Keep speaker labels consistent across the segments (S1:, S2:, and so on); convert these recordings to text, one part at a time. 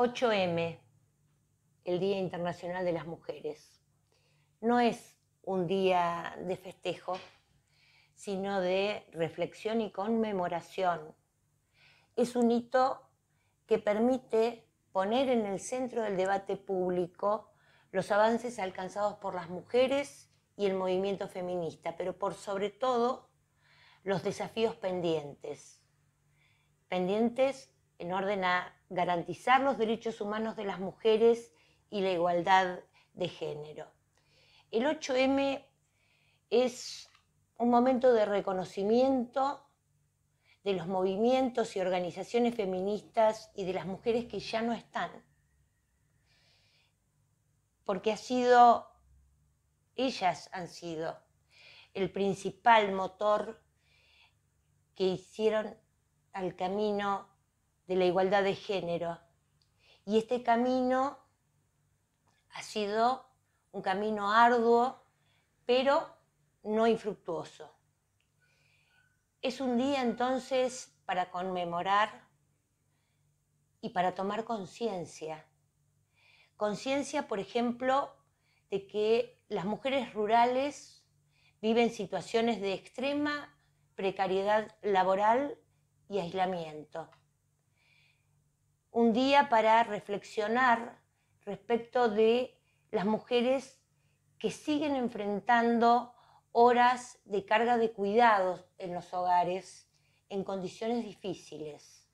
S1: 8M, el Día Internacional de las Mujeres, no es un día de festejo, sino de reflexión y conmemoración. Es un hito que permite poner en el centro del debate público los avances alcanzados por las mujeres y el movimiento feminista, pero por sobre todo los desafíos pendientes, pendientes en orden a garantizar los derechos humanos de las mujeres y la igualdad de género. El 8M es un momento de reconocimiento de los movimientos y organizaciones feministas y de las mujeres que ya no están, porque ha sido, ellas han sido el principal motor que hicieron al camino de la igualdad de género. Y este camino ha sido un camino arduo, pero no infructuoso. Es un día entonces para conmemorar y para tomar conciencia. Conciencia, por ejemplo, de que las mujeres rurales viven situaciones de extrema precariedad laboral y aislamiento un día para reflexionar respecto de las mujeres que siguen enfrentando horas de carga de cuidados en los hogares en condiciones difíciles.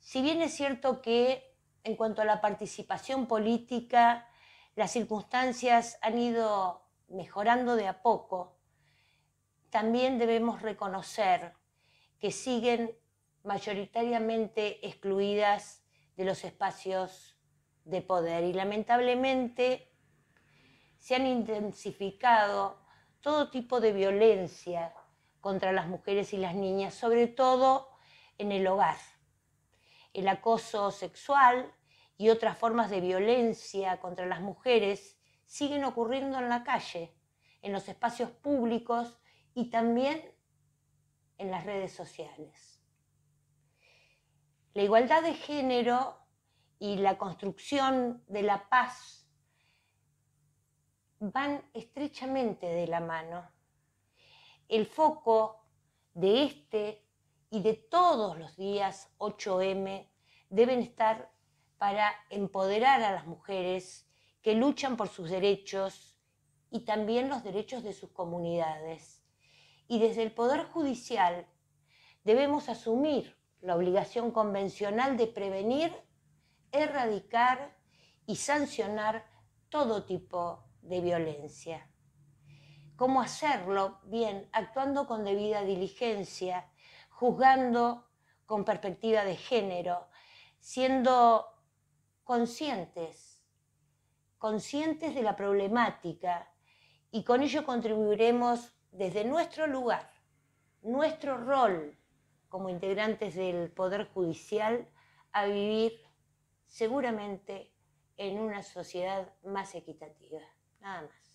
S1: Si bien es cierto que en cuanto a la participación política, las circunstancias han ido mejorando de a poco, también debemos reconocer que siguen mayoritariamente excluidas de los espacios de poder y lamentablemente se han intensificado todo tipo de violencia contra las mujeres y las niñas, sobre todo en el hogar. El acoso sexual y otras formas de violencia contra las mujeres siguen ocurriendo en la calle, en los espacios públicos y también en las redes sociales. La igualdad de género y la construcción de la paz van estrechamente de la mano. El foco de este y de todos los días 8M deben estar para empoderar a las mujeres que luchan por sus derechos y también los derechos de sus comunidades. Y desde el Poder Judicial debemos asumir la obligación convencional de prevenir, erradicar y sancionar todo tipo de violencia. ¿Cómo hacerlo? Bien, actuando con debida diligencia, juzgando con perspectiva de género, siendo conscientes, conscientes de la problemática y con ello contribuiremos desde nuestro lugar, nuestro rol como integrantes del Poder Judicial a vivir seguramente en una sociedad más equitativa. Nada más.